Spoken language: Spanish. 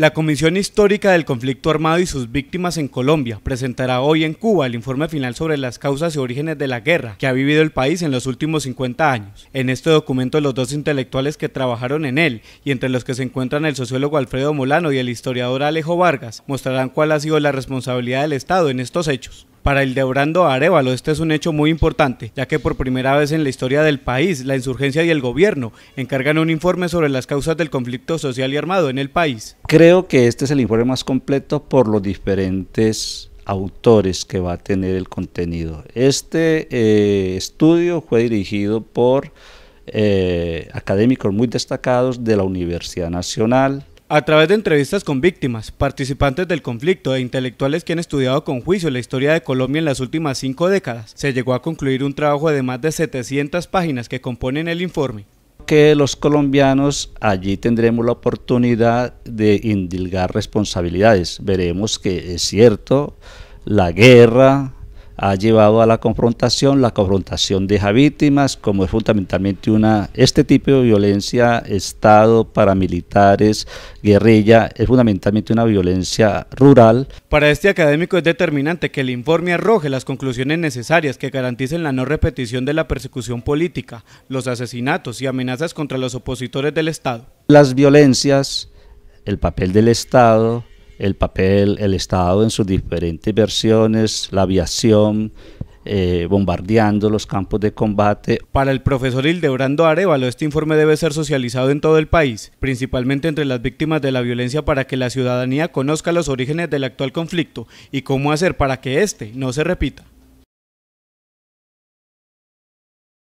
La Comisión Histórica del Conflicto Armado y sus víctimas en Colombia presentará hoy en Cuba el informe final sobre las causas y orígenes de la guerra que ha vivido el país en los últimos 50 años. En este documento los dos intelectuales que trabajaron en él y entre los que se encuentran el sociólogo Alfredo Molano y el historiador Alejo Vargas mostrarán cuál ha sido la responsabilidad del Estado en estos hechos. Para el Debrando Arevalo, este es un hecho muy importante, ya que por primera vez en la historia del país, la insurgencia y el gobierno encargan un informe sobre las causas del conflicto social y armado en el país. Creo que este es el informe más completo por los diferentes autores que va a tener el contenido. Este eh, estudio fue dirigido por eh, académicos muy destacados de la Universidad Nacional, a través de entrevistas con víctimas, participantes del conflicto e intelectuales que han estudiado con juicio la historia de Colombia en las últimas cinco décadas, se llegó a concluir un trabajo de más de 700 páginas que componen el informe. Que los colombianos allí tendremos la oportunidad de indilgar responsabilidades. Veremos que es cierto, la guerra, ha llevado a la confrontación, la confrontación deja víctimas, como es fundamentalmente una, este tipo de violencia, Estado, paramilitares, guerrilla, es fundamentalmente una violencia rural. Para este académico es determinante que el informe arroje las conclusiones necesarias que garanticen la no repetición de la persecución política, los asesinatos y amenazas contra los opositores del Estado. Las violencias, el papel del Estado, el papel, el Estado en sus diferentes versiones, la aviación, eh, bombardeando los campos de combate. Para el profesor Hildebrando Arevalo, este informe debe ser socializado en todo el país, principalmente entre las víctimas de la violencia para que la ciudadanía conozca los orígenes del actual conflicto y cómo hacer para que éste no se repita.